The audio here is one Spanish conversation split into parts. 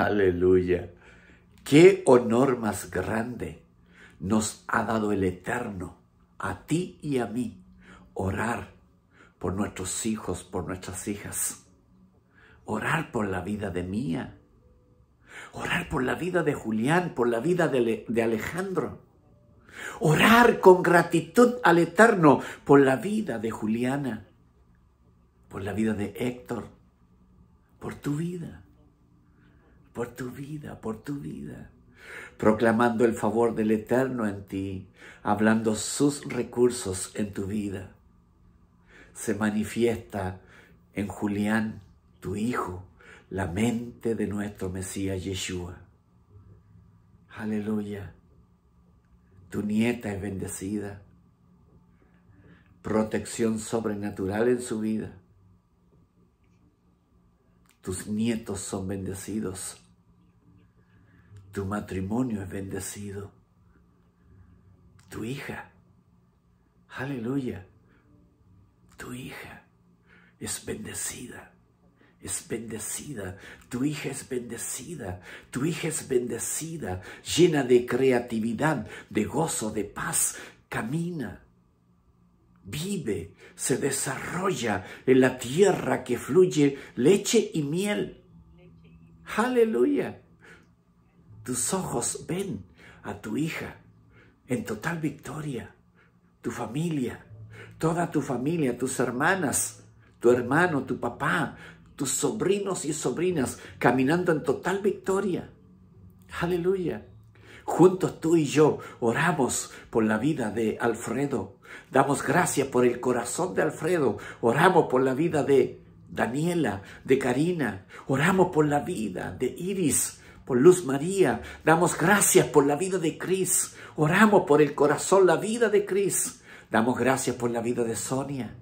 Aleluya. Qué honor más grande nos ha dado el Eterno, a ti y a mí, orar por nuestros hijos, por nuestras hijas, orar por la vida de Mía, orar por la vida de Julián, por la vida de, Alejandro, orar con gratitud al Eterno por la vida de Juliana, por la vida de Héctor, por tu vida por tu vida, por tu vida, proclamando el favor del Eterno en ti, hablando sus recursos en tu vida. Se manifiesta en Julián, tu hijo, la mente de nuestro Mesías Yeshua. Aleluya. Tu nieta es bendecida. Protección sobrenatural en su vida. Tus nietos son bendecidos tu matrimonio es bendecido. Tu hija. Aleluya. Tu hija es bendecida. Es bendecida, tu hija es bendecida, tu hija es bendecida, llena de creatividad, de gozo, de paz, camina, vive, se desarrolla en la tierra que fluye leche y miel. Aleluya. Tus ojos ven a tu hija en total victoria, tu familia, toda tu familia, tus hermanas, tu hermano, tu papá, tus sobrinos y sobrinas caminando en total victoria. Aleluya. Juntos tú y yo oramos por la vida de Alfredo. Damos gracias por el corazón de Alfredo. Oramos por la vida de Daniela, de Karina. Oramos por la vida de Iris, por Luz María. Damos gracias por la vida de Cris. Oramos por el corazón, la vida de Cris. Damos gracias por la vida de Sonia.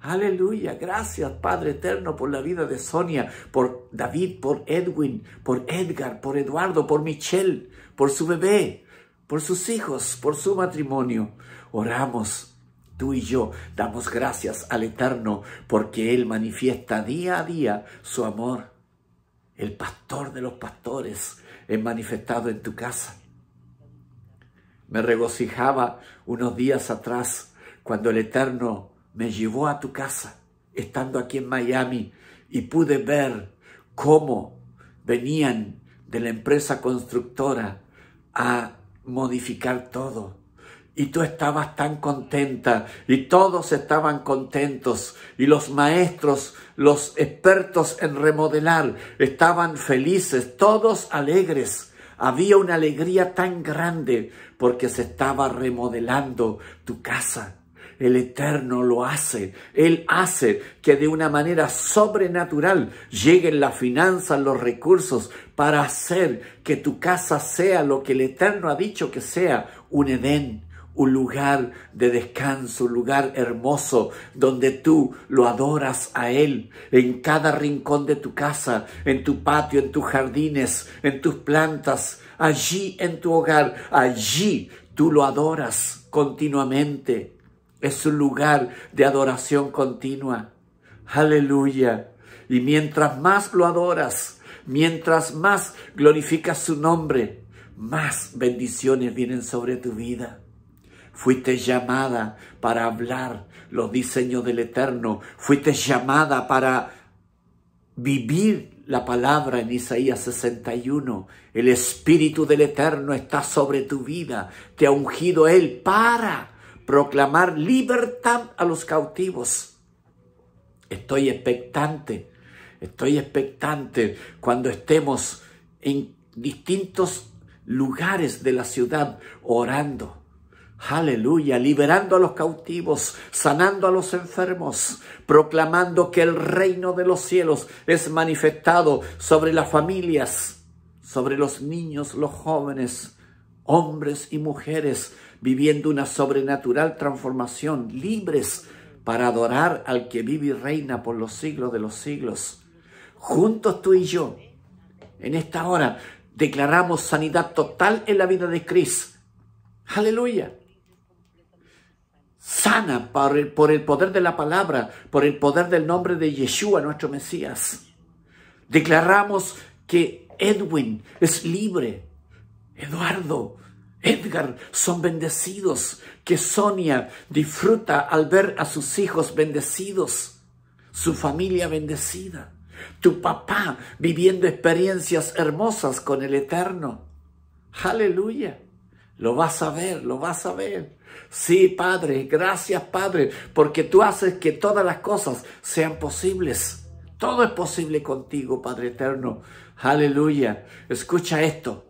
Aleluya. Gracias, Padre Eterno, por la vida de Sonia, por David, por Edwin, por Edgar, por Eduardo, por Michelle, por su bebé, por sus hijos, por su matrimonio. Oramos. Tú y yo damos gracias al Eterno porque Él manifiesta día a día su amor el pastor de los pastores, es manifestado en tu casa. Me regocijaba unos días atrás cuando el Eterno me llevó a tu casa, estando aquí en Miami, y pude ver cómo venían de la empresa constructora a modificar todo y tú estabas tan contenta y todos estaban contentos y los maestros, los expertos en remodelar estaban felices, todos alegres. Había una alegría tan grande porque se estaba remodelando tu casa. El Eterno lo hace. Él hace que de una manera sobrenatural lleguen las finanzas, los recursos, para hacer que tu casa sea lo que el Eterno ha dicho que sea, un Edén un lugar de descanso, un lugar hermoso donde tú lo adoras a Él, en cada rincón de tu casa, en tu patio, en tus jardines, en tus plantas, allí en tu hogar, allí tú lo adoras continuamente. Es un lugar de adoración continua. Aleluya. Y mientras más lo adoras, mientras más glorificas su nombre, más bendiciones vienen sobre tu vida. Fuiste llamada para hablar los diseños del Eterno. Fuiste llamada para vivir la palabra en Isaías 61. El Espíritu del Eterno está sobre tu vida. Te ha ungido Él para proclamar libertad a los cautivos. Estoy expectante, estoy expectante cuando estemos en distintos lugares de la ciudad orando Aleluya, liberando a los cautivos, sanando a los enfermos, proclamando que el reino de los cielos es manifestado sobre las familias, sobre los niños, los jóvenes, hombres y mujeres, viviendo una sobrenatural transformación, libres para adorar al que vive y reina por los siglos de los siglos. Juntos tú y yo, en esta hora, declaramos sanidad total en la vida de Cristo. Aleluya. Sana por el, poder de la palabra, por el poder del nombre de Yeshua, nuestro Mesías. Declaramos que Edwin es libre. Eduardo, Edgar son bendecidos, que Sonia disfruta al ver a sus hijos bendecidos, su familia bendecida, tu papá viviendo experiencias hermosas con el Eterno. Aleluya. Lo vas a ver, lo vas a ver. Sí, Padre, gracias, Padre, porque tú haces que todas las cosas sean posibles. Todo es posible contigo, Padre eterno. Aleluya. Escucha esto.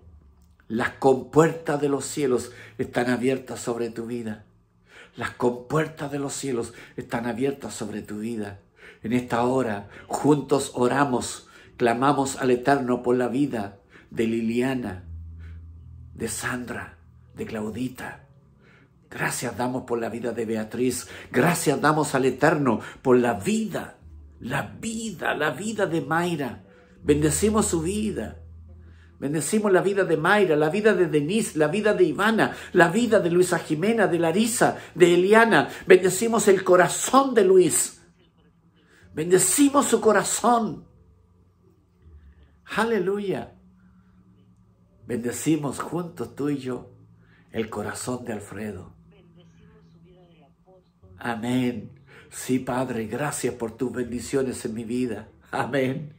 Las compuertas de los cielos están abiertas sobre tu vida. Las compuertas de los cielos están abiertas sobre tu vida. En esta hora, juntos oramos, clamamos al Eterno por la vida de Liliana, de Sandra, de Claudita, Gracias damos por la vida de Beatriz. Gracias damos al Eterno por la vida, la vida, la vida de Mayra. Bendecimos su vida. Bendecimos la vida de Mayra, la vida de Denise, la vida de Ivana, la vida de Luisa Jimena, de Larisa, de Eliana. Bendecimos el corazón de Luis. Bendecimos su corazón. Aleluya. Bendecimos juntos tú y yo el corazón de Alfredo. Amén. Sí, Padre, gracias por tus bendiciones en mi vida. Amén.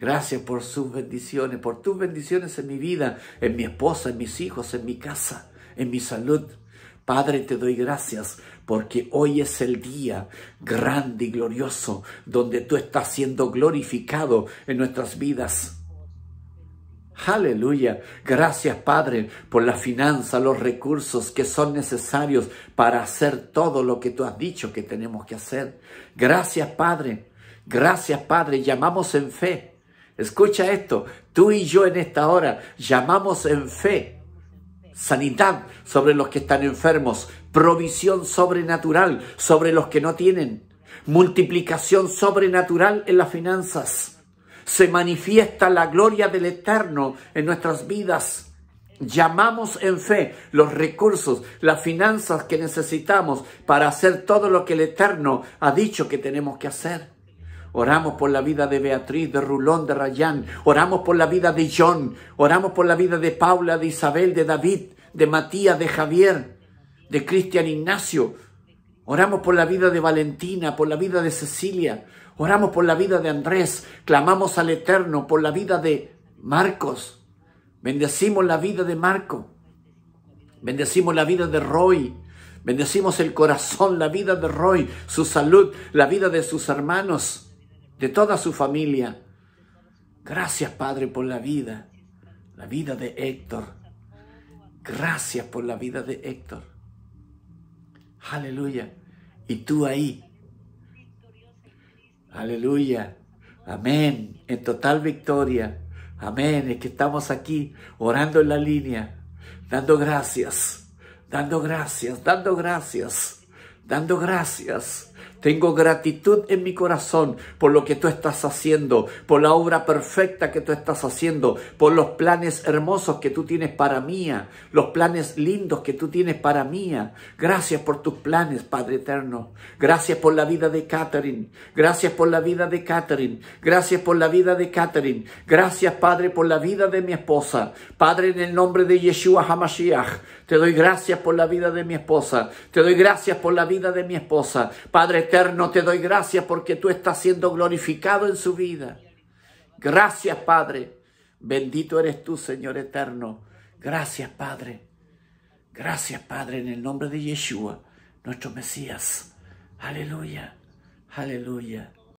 Gracias por sus bendiciones, por tus bendiciones en mi vida, en mi esposa, en mis hijos, en mi casa, en mi salud. Padre, te doy gracias porque hoy es el día grande y glorioso donde tú estás siendo glorificado en nuestras vidas. Aleluya. Gracias Padre por la finanza, los recursos que son necesarios para hacer todo lo que tú has dicho que tenemos que hacer. Gracias Padre. Gracias Padre. Llamamos en fe. Escucha esto. Tú y yo en esta hora llamamos en fe. Sanidad sobre los que están enfermos. Provisión sobrenatural sobre los que no tienen. Multiplicación sobrenatural en las finanzas se manifiesta la gloria del Eterno en nuestras vidas. Llamamos en fe los recursos, las finanzas que necesitamos para hacer todo lo que el Eterno ha dicho que tenemos que hacer. Oramos por la vida de Beatriz, de Rulón, de Rayán. Oramos por la vida de John. Oramos por la vida de Paula, de Isabel, de David, de Matías, de Javier, de Cristian Ignacio, Oramos por la vida de Valentina, por la vida de Cecilia, oramos por la vida de Andrés, clamamos al Eterno por la vida de Marcos, bendecimos la vida de Marco, bendecimos la vida de Roy, bendecimos el corazón, la vida de Roy, su salud, la vida de sus hermanos, de toda su familia. Gracias Padre por la vida, la vida de Héctor. Gracias por la vida de Héctor. Aleluya. Y tú ahí. Aleluya. Amén. En total victoria. Amén. Es que estamos aquí orando en la línea, dando gracias, dando gracias, dando gracias, dando gracias, tengo gratitud en mi corazón por lo que tú estás haciendo, por la obra perfecta que tú estás haciendo, por los planes hermosos que tú tienes para mí, los planes lindos que tú tienes para mí. Gracias por tus planes, Padre Eterno. Gracias por la vida de Catherine. Gracias por la vida de Catherine. Gracias por la vida de Catherine. Gracias, Padre, por la vida de mi esposa. Padre, en el nombre de Yeshua HaMashiach, te doy gracias por la vida de mi esposa. Te doy gracias por la vida de mi esposa. Padre, Eterno, te doy gracias porque tú estás siendo glorificado en su vida. Gracias, Padre. Bendito eres tú, Señor Eterno. Gracias, Padre. Gracias, Padre, en el nombre de Yeshua, nuestro Mesías. Aleluya. Aleluya.